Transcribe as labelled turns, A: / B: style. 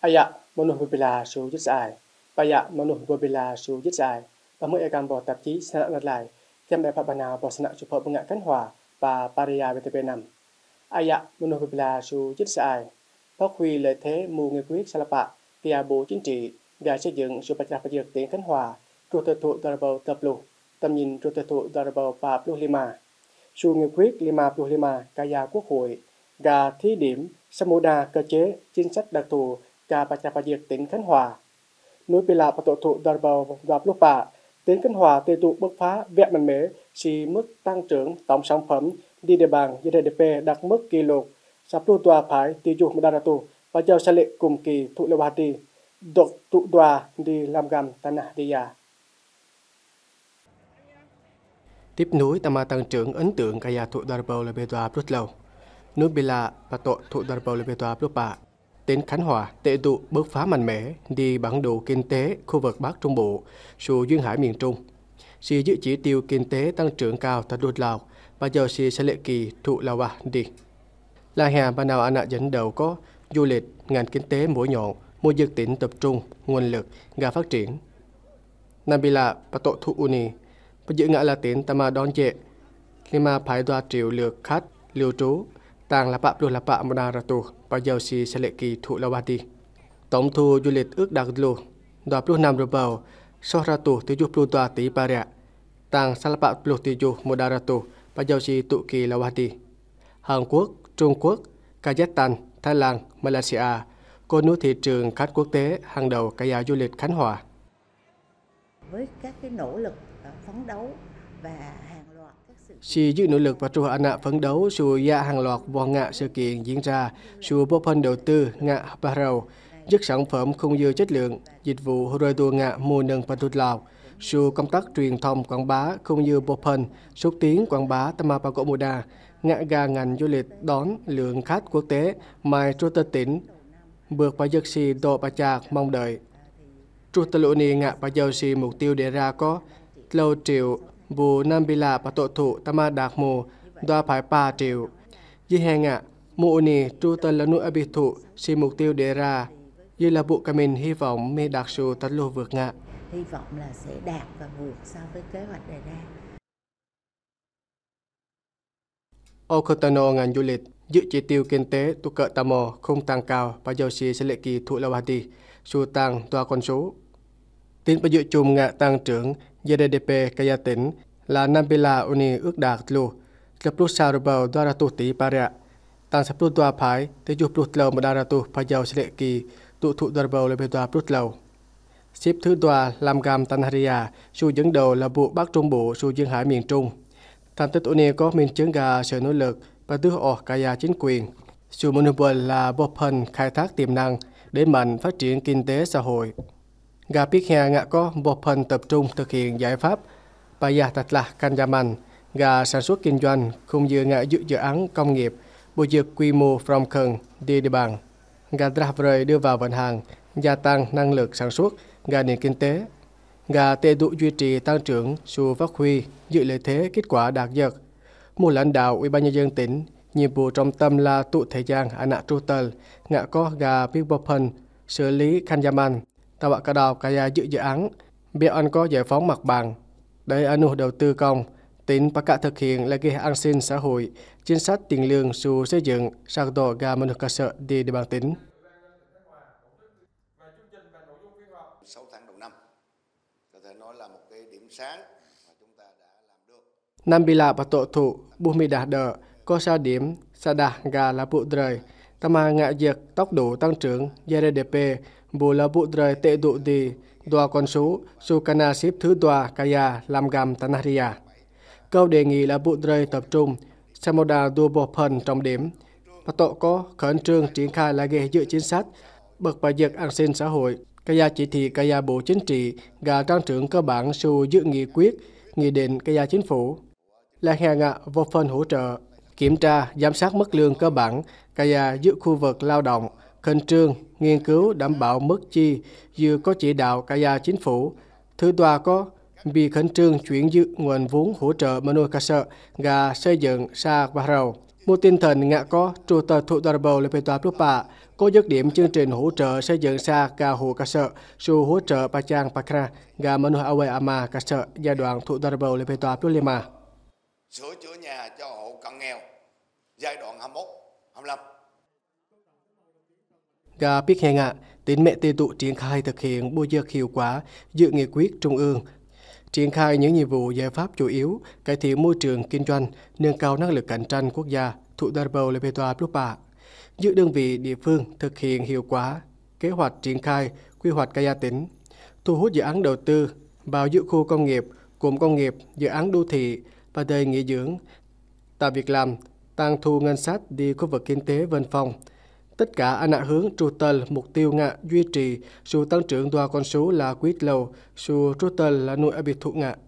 A: aya manu hu bila su jit sai pa manu hu su jit sai và mới ở cam bỏ tạp chí sẵn lật lại thêm đại pháp bà nào bỏ sẵn chụp hợp ngạ cánh hòa và paria vtp năm aya manu hu su jit sai phát huy lợi thế mù người quyết salapa tia bộ chính trị và xây dựng sự bạch đạp dược tiếng khánh hòa trụ tự thụ darabau tập lục tầm nhìn trụ tự thụ darabau và lima su nghị quyết lima lima cả quốc hội và thí điểm samuda cơ chế chính sách đặc thù cà bà cha bà diệt tỉnh Khánh Hòa. Núi bì lạ bà tổ thụ đoàn bầu đoàn lúc bà, tỉnh Khánh Hòa tiêu thụ bước phá vẹn mạnh mẽ si mức tăng trưởng tổng sản phẩm đi địa bàn GDP đạt mức kỷ lục sắp lưu tòa phải tiêu dục một đà tù và giao xa lệ cùng kỳ thụ lưu hà tì, độc tụ đoà đi làm gầm tanah dia. Tiếp nối tama tăng trưởng ấn tượng kaya thụ đoàn bầu là bê tòa lúc lâu. Núi bila và bà tổ thụ đoàn bầu là bê tòa lúc bà tỉnh Khánh Hòa tiếp tụ bước phá mạnh mẽ đi bản đồ kinh tế khu vực Bắc Trung bộ duyên hải miền Trung. Sự giữ chỉ tiêu kinh tế tăng trưởng cao tại đột Lào và giờ sự sẽ lệ kỳ thụ Lào à đi. Là hà bà đầu anh đã dẫn đầu có du lịch, ngành kinh tế mũi nhọn, mua dược tỉnh tập trung, nguồn lực, gà phát triển. nam tội Patotu Uni, và giữ ngã là tỉnh Tama Đón Dệ, mà phải đoạt triệu lượt khách, lưu trú, tàng là bạp đùa là bạp Monaratu và dầu xì sẽ thụ lao Tổng thu du lịch ước đạt lù, đoạp lúc nam rồi bầu, so ra tù tí dục lưu tòa tí bà rạ, tàng xa lạc bạc lục dục mô đà ra tù và dầu xì tụ kỳ lao Hàn Quốc, Trung Quốc, Kazakhstan, Thái Lan, Malaysia, cô nữ thị trường khách quốc tế hàng đầu cả nhà du lịch Khánh Hòa. Với các cái nỗ lực ờ, phấn đấu và hàng Si giữ nỗ lực và Tru Hạ Nạ phấn đấu, Su Ya hàng loạt vò ngạ sự kiện diễn ra, Su Bopan đầu tư ngạ Barrow, dứt sản phẩm không dư chất lượng, dịch vụ Horetu ngạ mua nâng và Patut Lào, Su công tác truyền thông quảng bá không dư Bopan, xúc tiến quảng bá Tamapaco Muda, ngạ gà ngành du lịch đón lượng khách quốc tế, mai Tru Tơ Tỉnh, bước vào giấc si Đô Bà Chạc mong đợi. Tru Tơ Lũ Ni ngạ Bà Giao Si mục tiêu đề ra có lâu triệu bu nam bi la pa to thu tama dak mu doa phái pa triệu di hè ngạ mụ nì tru tân là nu abi thụ si mục tiêu đề ra như là bộ cả mình hy vọng mê đạt số tất lô vượt ngạ hy vọng là sẽ đạt và vượt so với kế hoạch đề ra Okotano ngành du lịch dự chỉ tiêu kinh tế tu cỡ tà mò không tăng cao và dầu xì sẽ lệ kỳ thụ lâu hạt đi, xu tăng tòa con số Tín bà dự chùm ngạ tăng trưởng GDP kaya tỉnh là năm Nampila Uni ước đạt lù, lập lúc sao rù bầu đoà ra tù tí bà rạ. Tăng sắp lúc đoà phái, tế dù lúc lâu mà đà ra tù bà giàu sẽ lệ kỳ, tụ thụ đoà bầu lệ bề đoà lúc lâu. Xếp thứ đoà làm gam Tanharia, su dẫn đầu là bộ Bắc Trung Bộ, su duyên hải miền Trung. Tam tích Uni có minh chứng gà sự nỗ lực và tứ ổ kaya chính quyền. Su Monopol là bộ phần khai thác tiềm năng để mạnh phát triển kinh tế xã hội. Gà Piết Hà ngạ có một phần tập trung thực hiện giải pháp và giả thật là Kanyaman, gà sản xuất kinh doanh không dự ngạ dự dự án công nghiệp, bồi dược quy mô from khẩn đi địa bàn. Gà Dravre đưa vào vận hành gia tăng năng lực sản xuất, gà nền kinh tế. Gà tê đủ duy trì tăng trưởng, xu phát huy, dự lợi thế kết quả đạt được Một lãnh đạo Ủy ban nhân dân tỉnh, nhiệm vụ trọng tâm là tụ thời gian Anna Trutel, ngã có gà Big Bopen, xử lý Kanyaman, tàu bạc cà đào cà gia dự dự án, biết anh có giải phóng mặt bằng. Đây anh đầu tư công, tính bà cả thực hiện là kế an sinh xã hội, chính sách tiền lương su xây dựng, sang tổ gà mân cơ sở đi địa bàn tỉnh. 6 tháng đầu năm, có thể nói là một cái điểm sáng mà chúng ta đã làm được. Nam Bila và tổ thủ, bù mì đà đờ, có sa điểm, sa đà gà là bộ đời, tama ngạ dược tốc độ tăng trưởng GDP bù la bộ đời tệ độ đề đoà con số Sukana xếp thứ đoà Kaya làm gam Tanahria. Câu đề nghị là bộ đời tập trung Samoda đua bộ phần trọng điểm và tổ có khẩn trương triển khai là ghề dự chính sách bậc và việc an sinh xã hội Kaya chỉ thị Kaya Bộ Chính trị gà trang trưởng cơ bản su dự nghị quyết nghị định Kaya Chính phủ là hàng ạ vô phần hỗ trợ kiểm tra giám sát mức lương cơ bản Kaya giữ khu vực lao động khẩn trương nghiên cứu đảm bảo mức chi vừa có chỉ đạo cả gia chính phủ. Thứ tòa có vì khẩn trương chuyển dự nguồn vốn hỗ trợ mà nuôi Manukasa gà xây dựng sa Barrow. Một tinh thần ngạ có trụ tờ thụ tờ bầu lên tòa Plupa, có dứt điểm chương trình hỗ trợ xây dựng sa gà hồ ca sợ, sự hỗ trợ bà chàng bà kra gà manu awe ama ca sợ giai đoạn thụ tờ bầu lên tòa Plulima. Sửa chữa nhà cho hộ cận nghèo giai đoạn 21, 25. Gà biết hẹn ạ, tín mẹ tiêu tụ triển khai thực hiện bôi dược hiệu quả dự nghị quyết trung ương triển khai những nhiệm vụ giải pháp chủ yếu cải thiện môi trường kinh doanh, nâng cao năng lực cạnh tranh quốc gia, thủ đô Bầu Lê Petoa Plupa. Giữ đơn vị địa phương thực hiện hiệu quả kế hoạch triển khai quy hoạch cây Kaya tỉnh, thu hút dự án đầu tư vào dự khu công nghiệp, cụm công nghiệp, dự án đô thị và đời nghỉ dưỡng, tạo việc làm, tăng thu ngân sách đi khu vực kinh tế vân phòng, Tất cả anh ạ hướng trụ tờ mục tiêu ngạ duy trì dù tăng trưởng đo con số là quýt lầu, dù trụ tờ là nội ở biệt thụ Nga.